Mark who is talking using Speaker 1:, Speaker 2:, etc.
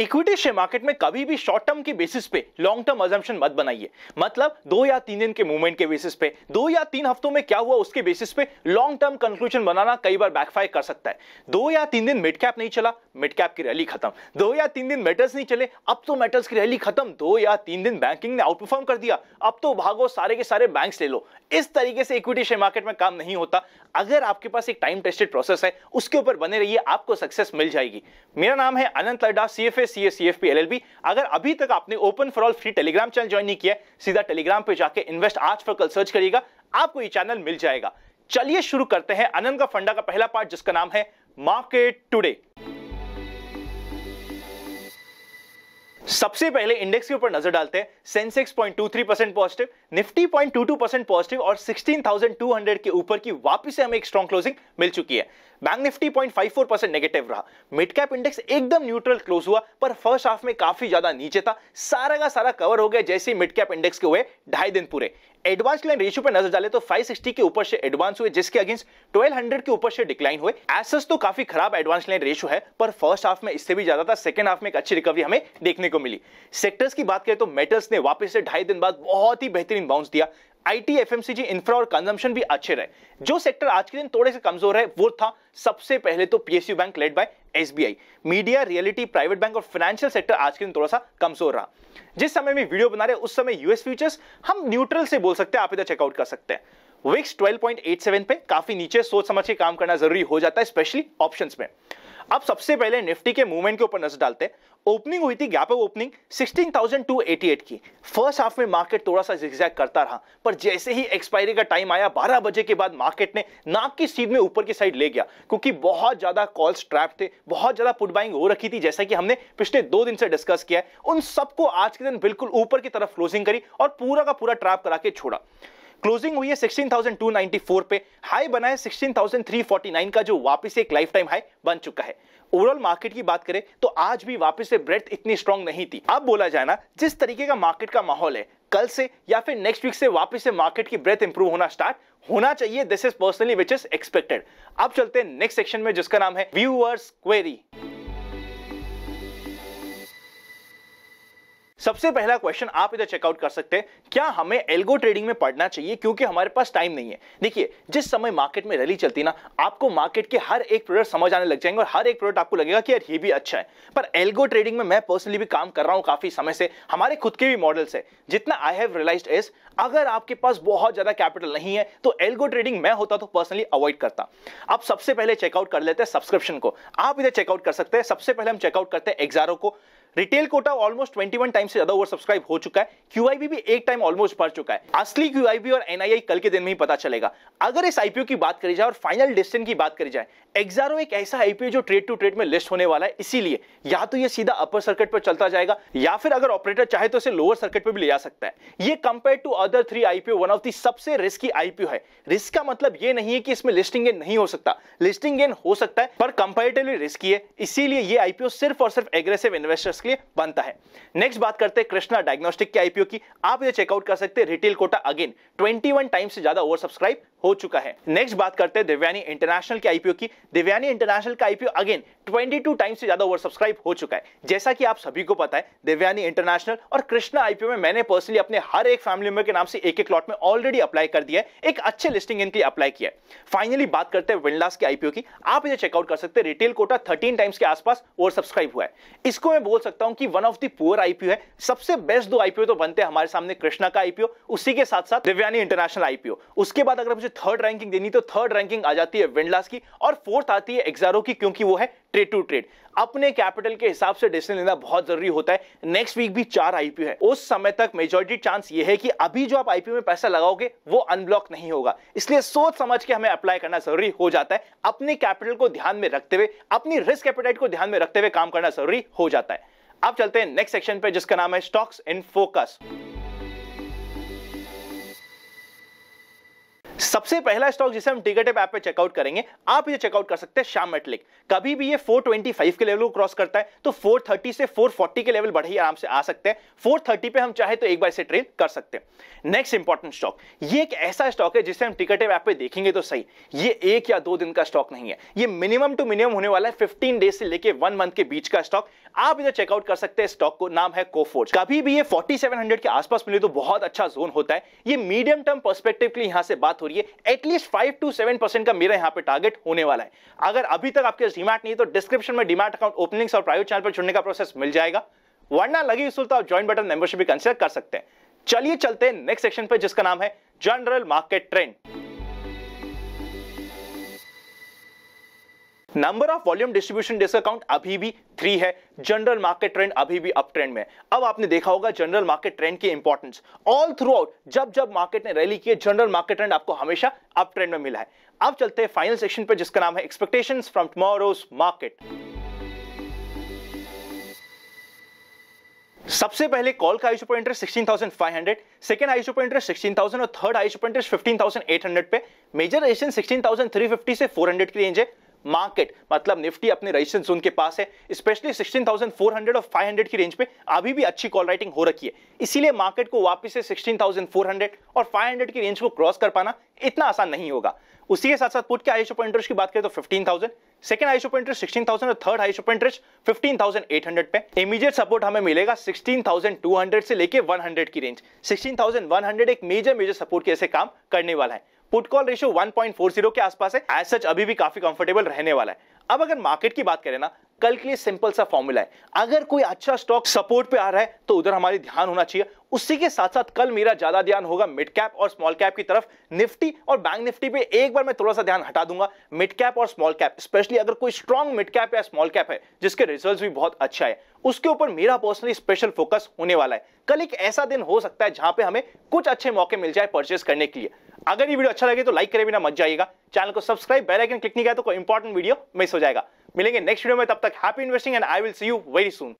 Speaker 1: equity share market में कभी भी शॉर्ट टर्म के बेसिस पे लॉन्ग टर्म अजम्पशन मत बनाइए मतलब दो या तीन दिन के मूवमेंट के बेसिस पे दो या तीन हफ्तों में क्या हुआ उसके बेसिस पे लॉन्ग टर्म कंक्लूजन बनाना कई बार बैकफायर कर सकता है दो या तीन दिन मिड कैप नहीं चला मिड कैप की रैली खत्म दो या तीन दिन मेटल्स नहीं चले अब तो मेटल्स की रैली खत्म दो या तीन दिन बैंकिंग ने आउट परफॉर्म कर दिया अब तो भागो सारे के सारे बैंक ले लो इस तरीके से इक्विटी शेयर मार्केट में काम नहीं होता अगर आपके पास एक टाइम टेस्टेड प्रोसेस है उसके ऊपर बने रहिए आपको सक्सेस मिल जाएगी मेरा नाम है Anant Ladda CFA C C F P L L B अगर अभी तक आपने open for all free Telegram channel join नहीं किया सीधा टेलीग्राम पे जाके इन्वेस्ट आज फॉर कल सर्च करिएगा आपको ये चैनल मिल जाएगा चलिए शुरू करते हैं अनंत का फंडा का पहला पार्ट जिसका नाम है मार्केट टूडे सबसे पहले इंडेक्स के ऊपर नजर डालते हैं Sensex point two three percent positive Nifty point two two percent positive और सिक्सटीन थाउजेंड टू हंड्रेड के ऊपर की वापस से हमें एक स्ट्रॉन्ग क्लोजिंग मिल चुकी है bank Nifty point five four percent negative रहा मिड कैप इंडेक्स एकदम न्यूट्रल क्लोज हुआ पर फर्स्ट हाफ में काफी ज्यादा नीचे था सारा का सारा कवर हो गया जैसे मिड कैप इंडेक्स के हुए ढाई दिन पूरे एडवांस लाइन रेशियो पर नजर डाले तो 560 के ऊपर से एडवांस हुए जिसके अगेंस्ट 1200 के ऊपर से डिक्लाइन हुए एसस तो काफी खराब एडवांस लाइन रेशियो है पर फर्स्ट हाफ में इससे भी ज्यादा था सेकंड हाफ में एक अच्छी रिकवरी हमें देखने को मिली सेक्टर्स की बात करें तो मेटल्स ने वापस से ढाई दिन बाद बहुत ही बेहतरीन बाउंस दिया आईटी एफएमसीजी इंफ्रा और कंजम्पशन भी अच्छे रहे जो सेक्टर आज के दिन थोड़े से कमजोर है वो था सबसे पहले तो PSU bank led by SBI media realty private bank और फाइनेंशियल सेक्टर आज के दिन थोड़ा सा कमजोर रहा जिस समय में वीडियो बना रहे उस समय यूएस फ्यूचर्स हम न्यूट्रल से बोल सकते हैं आप इधर चेकआउट कर सकते हैं विक्स 12.87 पे काफी नीचे सोच समझ के काम करना जरूरी हो जाता है स्पेशली ऑप्शंस में अब सबसे पहले निफ्टी के मूवमेंट के ऊपर नजर डालते हैं ओपनिंग हुई थी गैप अप ओपनिंग 16,288 की फर्स्ट हाफ में मार्केट थोड़ा सा जिक्जैक करता रहा पर जैसे ही एक्सपायरी का टाइम आया 12 बजे के बाद मार्केट ने नाक की सीध में ऊपर की साइड ले गया क्योंकि बहुत ज़्यादा कॉल्स ट्रैप थे बहुत ज़्यादा पुट बाइंग हो रखी थी जैसा कि हमने पिछले दो दिन से डिस्कस किया है उन सबको आज के दिन बिल्कुल ऊपर की तरफ क्लोजिंग करी और पूरा का पूरा ट्रैप करा के छोड़ा क्लोजिंग हुई है 16,294 पे हाई बना है 16,349 का जो वापस एक लाइफ टाइम हाई बन चुका है ओवरऑल मार्केट की बात करें तो आज भी वापस से ब्रेथ इतनी स्ट्रांग नहीं थी अब बोला जाए ना जिस तरीके का मार्केट का माहौल है कल से या फिर नेक्स्ट वीक से वापस से मार्केट की ब्रेथ इंप्रूव होना स्टार्ट होना चाहिए this is personally which is expected अब चलते हैं नेक्स्ट सेक्शन में जिसका नाम है व्यूअर्स क्वेरी सबसे पहला क्वेश्चन आप इधर चेकआउट कर सकते हैं क्या हमें एल्गो ट्रेडिंग में पढ़ना चाहिए क्योंकि हमारे पास टाइम नहीं है देखिए जिस समय मार्केट में रैली चलती ना आपको मार्केट के हर एक प्रोडक्ट समझ आने लग जाएंगे और हर एक प्रोडक्ट आपको लगेगा कि यार ये भी अच्छा है पर एल्गो ट्रेडिंग में मैं पर्सनली भी काम कर रहा हूँ काफी समय से हमारे खुद के भी मॉडल्स है जितना आई हैव रियलाइज इज अगर आपके पास बहुत ज्यादा कैपिटल नहीं है तो एल्गो ट्रेडिंग मैं होता तो पर्सनली अवॉइड करता आप सबसे पहले चेकआउट कर लेते हैं सब्सक्रिप्शन को आप इधर चेकआउट कर सकते हैं सबसे पहले हम चेकआउट करते हैं एक्जारो को रिटेल कोटा ऑलमोस्ट 21 टाइम से ज्यादा ओवर सब्सक्राइब हो चुका है क्यूआईबी भी एक टाइम ऑलमोस्ट भर चुका है असली क्यूआईबी और एनआईआई कल के दिन में ही पता चलेगा अगर इस आईपीओ की बात करी जाए और फाइनल डिस्टेंस की बात करी जाए एक्जारो एक ऐसा आईपीओ जो ट्रेड टू ट्रेड में लिस्ट होने वाला है इसीलिए या तो यह सीधा अपर सर्किट पर चलता जाएगा या फिर अगर ऑपरेटर चाहे तो इसे लोअर सर्किट पर भी ले जा सकता है यह compare to other three IPO one of the सबसे रिस्की आईपीओ है रिस्क का मतलब यह नहीं है कि इसमें लिस्टिंग गेन नहीं हो सकता लिस्टिंग गेन हो सकता है पर कंपेरेटिवली रिस्की है इसीलिए यह आईपीओ सिर्फ और सिर्फ एग्रेसिव इन्वेस्टर्स लिए बनता है नेक्स्ट बात करते हैं कृष्णा डायग्नोस्टिक के आईपीओ की आप ये चेकआउट कर सकते हैं रिटेल कोटा अगेन 21 टाइम्स से ज्यादा ओवर सब्सक्राइब हो चुका है नेक्स्ट बात करते हैं दिव्यानी इंटरनेशनल के आईपीओ की दिव्यानी इंटरनेशनल का आईपीओ अगेन 22 टाइम से ज्यादा ओवर सब्सक्राइब हो चुका है जैसा कि आप सभी को पता है दिव्यानी इंटरनेशनल और कृष्णा आईपीओ में मैंने पर्सनली अपने हर एक फैमिली मेंबर के नाम से एक एक लॉट में ऑलरेडी अप्लाई कर दिया है एक अच्छे लिस्टिंग इनके अप्लाई किया है फाइनली बात करते हैं विंडलास के आईपीओ की आप इसे चेकआउट कर सकते हैं रिटेल कोटा थर्टीन टाइम्स के आसपास ओवर सब्सक्राइब हुआ है इसको मैं बोल सकता हूं कि one of the poor IPO है सबसे बेस्ट दो आईपीओ तो बनते हैं हमारे सामने कृष्णा का आईपीओ उसी के साथ साथ दिव्यानी इंटरनेशनल आईपीओ उसके बाद अगर मुझे थर्ड रैंकिंग देनी तो थर्ड रैंकिंग आ जाती है विंडलास की और फोर्थ आती है एक्सारो की क्योंकि वो है ट्रेड टू ट्रेड अपने कैपिटल के हिसाब से डिसीजन लेना बहुत जरूरी होता है नेक्स्ट वीक भी चार आईपीओ है उस समय तक मेजोरिटी चांस ये है कि अभी जो आप आईपीओ में पैसा लगाओगे वो अनब्लॉक नहीं होगा इसलिए सोच समझ के हमें अप्लाई करना जरूरी हो जाता है अपने कैपिटल को ध्यान में रखते हुए अपनी रिस्क कैपिटाइट को ध्यान में रखते हुए काम करना जरूरी हो जाता है अब चलते हैं नेक्स्ट सेक्शन पे जिसका नाम है स्टॉक्स इन फोकस सबसे पहला स्टॉक जिसे हम टिकट ऐप पे चेकआउट करेंगे आप ये चेकआउट कर सकते हैं शाम मेटलिक कभी भी ये 425 के लेवल को क्रॉस करता है तो 430 से 440 के लेवल बढ़े ही आराम से आ सकते हैं 430 पे हम चाहे तो एक बार इसे ट्रेड कर सकते हैं नेक्स्ट इंपॉर्टेंट स्टॉक ये एक ऐसा स्टॉक है जिसे हम टिकट ऐप पे देखेंगे तो सही ये एक या दो दिन का स्टॉक नहीं है ये मिनिमम टू मिनिमम होने वाला है फिफ्टीन डेज से लेकर वन मंथ के बीच का स्टॉक आप इधर चेकआउट कर सकते हैं स्टॉक को नाम है कोफोर्ज कभी भी ये फोर्टी के आसपास मिले तो बहुत अच्छा जोन होता है ये मीडियम टर्म परस्पेक्टिव के लिए यहां से बात हो करिए at least five to seven percent का मेरा यहाँ पे टारगेट होने वाला है अगर अभी तक आपके डिमार्ट नहीं तो डिस्क्रिप्शन में डिमार्ट अकाउंट ओपनिंग्स और प्राइवेट चैनल पर छोड़ने का प्रोसेस मिल जाएगा वरना लगी उस तो आप ज्वाइन बटन मेंबरशिप भी कंसिडर कर सकते हैं चलिए चलते हैं नेक्स्ट सेक्शन पर जिसका नाम है general market trend number of volume distribution discount अभी भी थ्री है जनरल मार्केट ट्रेंड अभी भी अप ट्रेंड में अब आपने देखा होगा जनरल मार्केट ट्रेंड की इंपॉर्टेंस ऑल थ्रू आउट जब जब मार्केट ने रैली की जनरल मार्केट ट्रेंड आपको हमेशा अप ट्रेंड में मिला है अब चलते हैं फाइनल सेक्शन पर जिसका नाम है एक्सपेक्टेशन फ्रॉम टुमारोज मार्केट सबसे पहले कॉल का ICO point interest hundred second I point interest thousand और third ICO point interest hundred पे major sixteen thousand three fifty से फोर हंड्रेड की रेंज है मार्केट मतलब निफ्टी अपने रजिस्टेंस जोन के पास है स्पेशली 16,400 और 500 की रेंज पे अभी भी अच्छी कॉल राइटिंग हो रखी है इसीलिए मार्केट को वापस से 16,400 और 500 की रेंज को क्रॉस कर पाना इतना आसान नहीं होगा उसी के साथ साथ पुट के आई ओपन इंटरेस्ट की बात करें तो 15,000 सेकंड आई ओपन इंटरेस्ट 16,000 और थर्ड आई ओपन इंटरेस्ट 15,800 पे इमीडिएट सपोर्ट हमें मिलेगा 16,200 से लेके 100 की रेंज 16,100 एक मेजर मेजर सपोर्ट के ऐसे काम करने वाला है पुट कॉल रेशियो 1.40 के आसपास है एज सच अभी भी काफी कंफर्टेबल रहने वाला है अब अगर मार्केट की बात करें ना कल के लिए सिंपल सा फॉर्मूला है अगर कोई अच्छा स्टॉक सपोर्ट पे आ रहा है तो उधर हमारी ध्यान होना चाहिए उसी के साथ साथ कल मेरा ज्यादा ध्यान होगा मिड कैप और स्मॉल कैप की तरफ निफ्टी और बैंक निफ्टी पे एक बार मैं थोड़ा सा ध्यान हटा दूंगा मिड कैप और स्मॉल कैप स्पेशली अगर कोई स्ट्रॉन्ग मिड कैप या स्मॉल कैप है जिसके रिजल्ट भी बहुत अच्छा है उसके ऊपर मेरा पर्सनली स्पेशल फोकस होने वाला है कल एक ऐसा दिन हो सकता है जहां पे हमें कुछ अच्छे मौके मिल जाए परचेस करने के लिए अगर ये वीडियो अच्छा लगे तो लाइक करे बिना मत जाइएगा चैनल को सब्सक्राइब बेल आइकन क्लिक नहीं किया तो कोई इंपॉर्टेंट वीडियो मिस हो जाएगा मिलेंगे नेक्स्ट वीडियो में तब तक happy investing and I will see you very soon